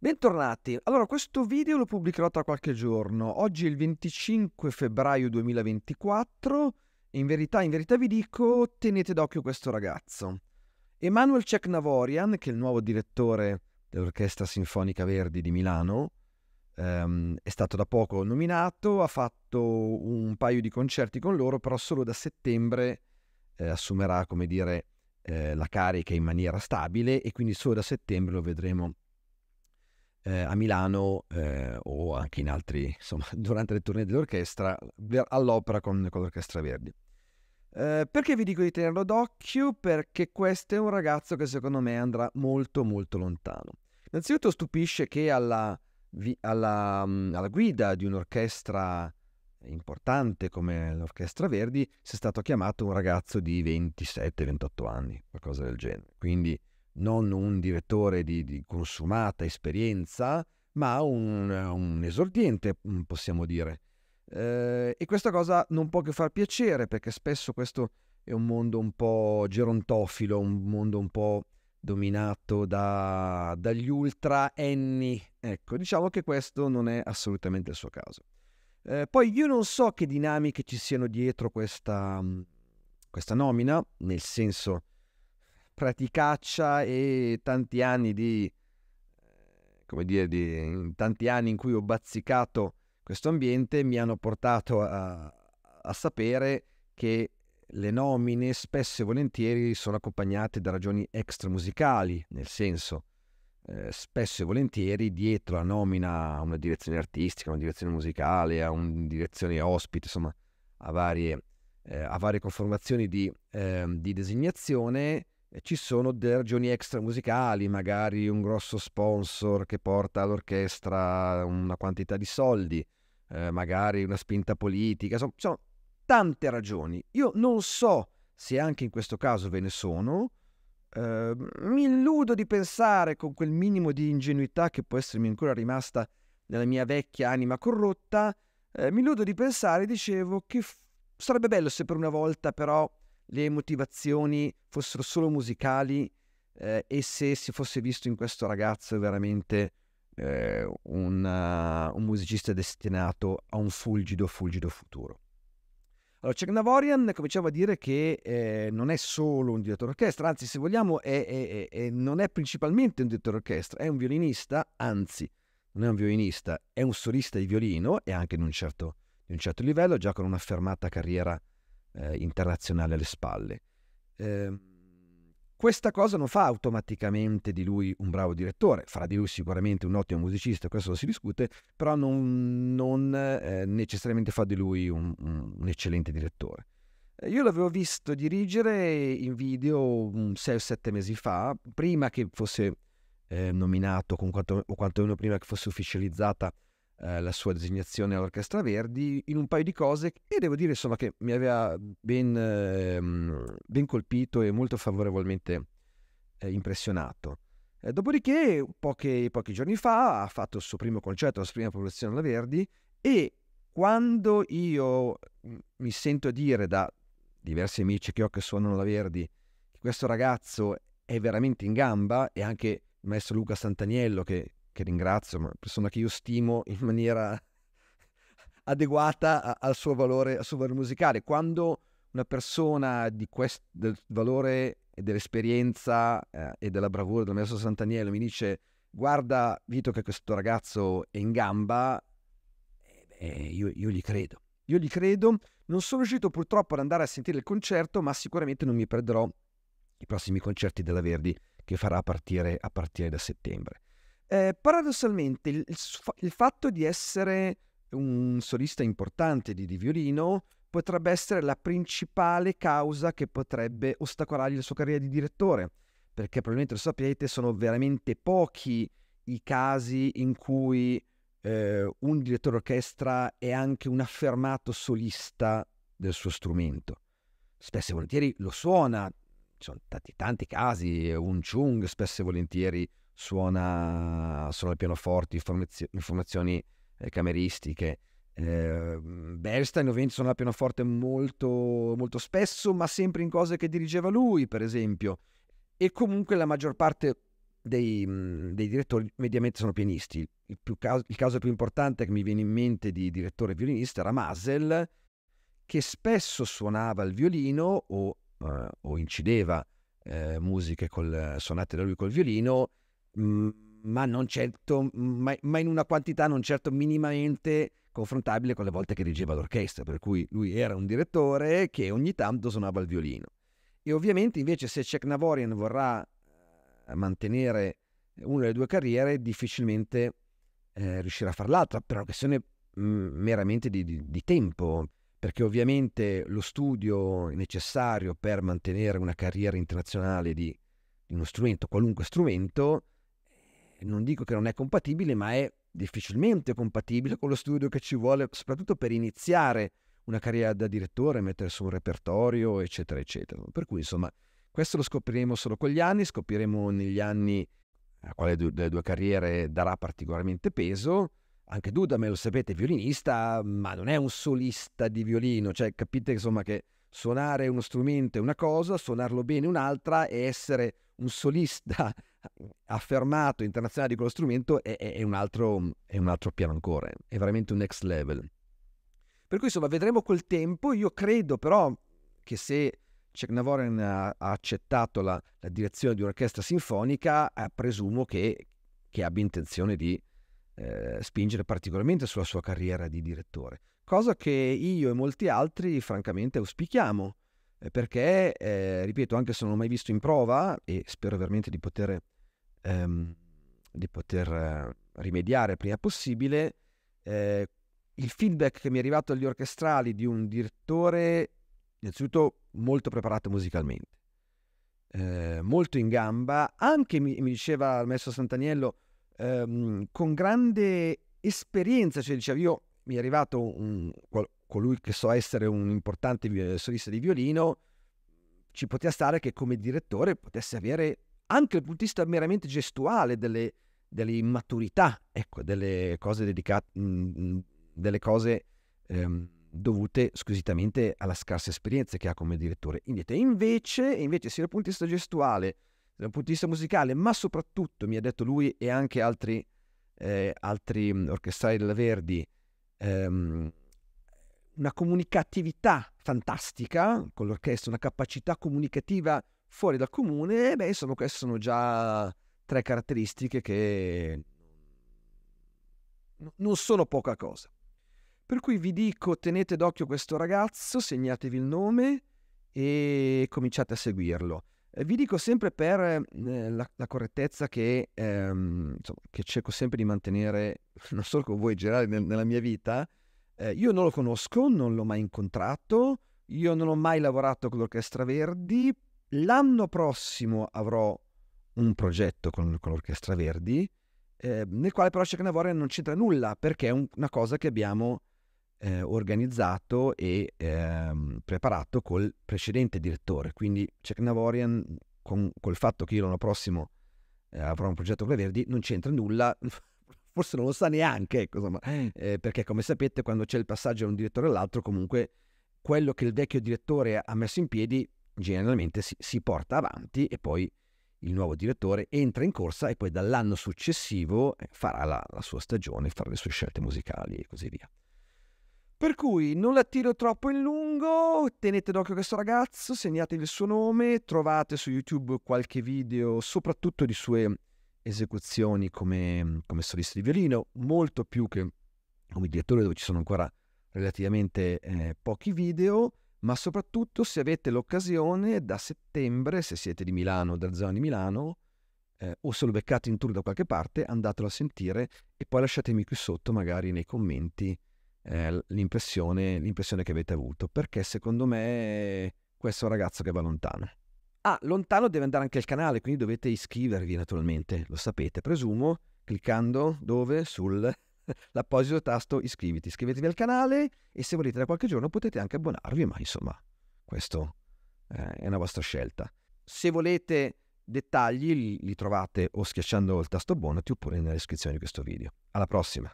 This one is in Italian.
Bentornati, allora questo video lo pubblicherò tra qualche giorno, oggi è il 25 febbraio 2024 in verità, in verità vi dico, tenete d'occhio questo ragazzo. Emanuel Cecnavorian, che è il nuovo direttore dell'Orchestra Sinfonica Verdi di Milano, ehm, è stato da poco nominato, ha fatto un paio di concerti con loro, però solo da settembre eh, assumerà, come dire, eh, la carica in maniera stabile e quindi solo da settembre lo vedremo eh, a Milano eh, o anche in altri, insomma, durante le tournée dell'orchestra, all'opera con, con l'Orchestra Verdi. Eh, perché vi dico di tenerlo d'occhio? Perché questo è un ragazzo che secondo me andrà molto molto lontano. Innanzitutto stupisce che alla, alla, mm, alla guida di un'orchestra importante come l'Orchestra Verdi sia stato chiamato un ragazzo di 27-28 anni, qualcosa del genere. Quindi non un direttore di, di consumata esperienza, ma un, un, esordiente, mm, possiamo dire. Eh, e questa cosa non può che far piacere, perché spesso questo è un mondo un po' gerontofilo, un mondo un po' dominato da, dagli ultra enni. Ecco, diciamo che questo non è assolutamente il suo caso. Eh, poi io non so che dinamiche ci siano dietro questa, mm, questa nomina, nel senso praticaccia e tanti anni di, eh, come dire, di, tanti anni in cui ho bazzicato questo ambiente mi hanno portato a, a sapere che le nomine spesso e volentieri sono accompagnate da ragioni extramusicali, nel senso eh, spesso e volentieri dietro a nomina a una direzione artistica, a una direzione musicale, a una direzione ospite, insomma a varie, eh, a varie conformazioni di, eh, di designazione, ci sono delle ragioni extra musicali, magari un grosso sponsor che porta all'orchestra una quantità di soldi, eh, magari una spinta politica, insomma, ci sono tante ragioni. Io non so se anche in questo caso ve ne sono, eh, mi illudo di pensare con quel minimo di ingenuità che può essermi ancora rimasta nella mia vecchia anima corrotta, eh, mi illudo di pensare, dicevo, che f- sarebbe bello se per una volta però le motivazioni fossero solo musicali eh, e se si fosse visto in questo ragazzo veramente eh, un, uh, un, musicista destinato a un fulgido, fulgido futuro. Allora, Chuck Navorian cominciava a dire che eh, non è solo un direttore d'orchestra, anzi, se vogliamo, è, è, è, non è principalmente un direttore d'orchestra, è un violinista, anzi, non è un violinista, è un solista di violino e anche di un certo, in un certo livello, già con una fermata carriera eh, internazionale alle spalle. Eh, questa cosa non fa automaticamente di lui un bravo direttore, farà di lui sicuramente un ottimo musicista, questo si discute, però non, non eh, necessariamente fa di lui un, un eccellente direttore. Eh, io l'avevo visto dirigere in video 6 o 7 mesi fa, prima che fosse eh, nominato, quanto, o quantomeno prima che fosse ufficializzata eh, la sua designazione all'Orchestra Verdi in un paio di cose e devo dire insomma che mi aveva ben, eh, ben colpito e molto favorevolmente eh, impressionato. Eh, dopodiché poche, pochi giorni fa ha fatto il suo primo concerto, la sua prima produzione alla Verdi e quando io mm, mi sento dire da diversi amici che ho che suonano la Verdi che questo ragazzo è veramente in gamba e anche il maestro Luca Santaniello che che ringrazio, ma una persona che io stimo in maniera adeguata a, al, suo valore, al suo valore musicale. Quando una persona quest, del valore e dell'esperienza eh, e della bravura del maestro Sant'Aniello mi dice guarda Vito che questo ragazzo è in gamba, eh, beh, io, io gli credo. Io gli credo, non sono riuscito purtroppo ad andare a sentire il concerto, ma sicuramente non mi perderò i prossimi concerti della Verdi che farà a partire, a partire da settembre. Eh, paradossalmente il, il, fatto di essere un solista importante di, di violino potrebbe essere la principale causa che potrebbe ostacolargli la sua carriera di direttore, perché probabilmente lo sapete, sono veramente pochi i casi in cui eh, un direttore d'orchestra è anche un affermato solista del suo strumento. Spesso e volentieri lo suona, ci sono tanti, tanti casi, eh, un chung spesso e volentieri suona, suona il pianoforte, informazio- informazioni eh, cameristiche. Eh, Bernstein ovviamente suona il pianoforte molto, molto spesso, ma sempre in cose che dirigeva lui, per esempio. E comunque la maggior parte dei, mm, dei direttori mediamente sono pianisti. Il, caso, il caso più importante che mi viene in mente di direttore violinista era Masel, che spesso suonava il violino o, eh, o incideva eh, musiche col, suonate da lui col violino Mm, ma, certo, mm, ma, ma in una quantità non certo minimamente confrontabile con le volte che dirigeva l'orchestra, per cui lui era un direttore che ogni tanto suonava il violino. E ovviamente invece se Cech Navorian vorrà eh, mantenere una delle due carriere, difficilmente eh, riuscirà a fare l'altra, però è una questione mh, mm, meramente di, di, di tempo, perché ovviamente lo studio necessario per mantenere una carriera internazionale di, di uno strumento, qualunque strumento, non dico che non è compatibile, ma è difficilmente compatibile con lo studio che ci vuole, soprattutto per iniziare una carriera da direttore, mettere su un repertorio, eccetera, eccetera. Per cui, insomma, questo lo scopriremo solo con gli anni, scopriremo negli anni a quale delle due carriere darà particolarmente peso. Anche Duda, me lo sapete, è violinista, ma non è un solista di violino, cioè capite insomma che suonare uno strumento è una cosa, suonarlo bene un'altra e essere un solista affermato internazionale di quello strumento è, è, è, un altro, è, un altro, piano ancora, è veramente un next level. Per cui insomma vedremo col tempo, io credo però che se Chuck Navoren ha, ha accettato la, la, direzione di un'orchestra sinfonica, eh, presumo che, che, abbia intenzione di eh, spingere particolarmente sulla sua carriera di direttore cosa che io e molti altri francamente auspichiamo, eh, perché, eh, ripeto, anche se non l'ho mai visto in prova e spero veramente di poter, ehm, di poter eh, rimediare prima possibile, eh, il feedback che mi è arrivato agli orchestrali di un direttore, innanzitutto molto preparato musicalmente, eh, molto in gamba, anche mi, mi diceva il maestro Santaniello, ehm, con grande esperienza, cioè diceva io mi è arrivato un, colui che so essere un importante solista di violino, ci poteva stare che come direttore potesse avere anche il punto di vista meramente gestuale delle, delle immaturità, ecco, delle cose dedicate, mm, mm, delle cose ehm, dovute squisitamente alla scarsa esperienza che ha come direttore. Invece, invece, sia dal punto di vista gestuale, dal punto di vista musicale, ma soprattutto, mi ha detto lui e anche altri, eh, altri mm, orchestrali della Verdi, ehm, una comunicatività fantastica con l'orchestra, una capacità comunicativa fuori dal comune, beh, insomma, queste sono già tre caratteristiche che non sono poca cosa. Per cui vi dico, tenete d'occhio questo ragazzo, segnatevi il nome e cominciate a seguirlo. Eh, vi dico sempre per eh, la, la, correttezza che, ehm, insomma, che, cerco sempre di mantenere, non solo con voi in generale, nel, nella mia vita, eh, io non lo conosco, non l'ho mai incontrato, io non ho mai lavorato con l'Orchestra Verdi, l'anno prossimo avrò un progetto con, con l'Orchestra Verdi, eh, nel quale però Cecnavore non c'entra nulla, perché è un, una cosa che abbiamo eh, organizzato e ehm, preparato col precedente direttore. Quindi Czech Navorian, con, col fatto che io l'anno prossimo eh, avrò un progetto con le Verdi, non c'entra nulla, forse non lo sa neanche, ecco, insomma, eh. eh, perché come sapete quando c'è il passaggio da un direttore all'altro, comunque quello che il vecchio direttore ha messo in piedi generalmente si, si porta avanti e poi il nuovo direttore entra in corsa e poi dall'anno successivo eh, farà la, la sua stagione, farà le sue scelte musicali e così via. Per cui non la tiro troppo in lungo, tenete d'occhio questo ragazzo, segnatevi il suo nome, trovate su YouTube qualche video, soprattutto di sue esecuzioni come, come solista di violino, molto più che come direttore dove ci sono ancora relativamente eh, pochi video, ma soprattutto se avete l'occasione da settembre, se siete di Milano, della zona di Milano, eh, o se lo beccate in tour da qualche parte, andatelo a sentire e poi lasciatemi qui sotto magari nei commenti eh, l'impressione, l'impressione che avete avuto, perché secondo me questo è un ragazzo che va lontano. Ah, lontano deve andare anche il canale, quindi dovete iscrivervi naturalmente, lo sapete, presumo, cliccando dove? Sull'apposito tasto iscriviti. Iscrivetevi al canale e se volete da qualche giorno potete anche abbonarvi, ma insomma, questo eh, è una vostra scelta. Se volete dettagli li, li trovate o schiacciando il tasto abbonati oppure nella descrizione di questo video. Alla prossima!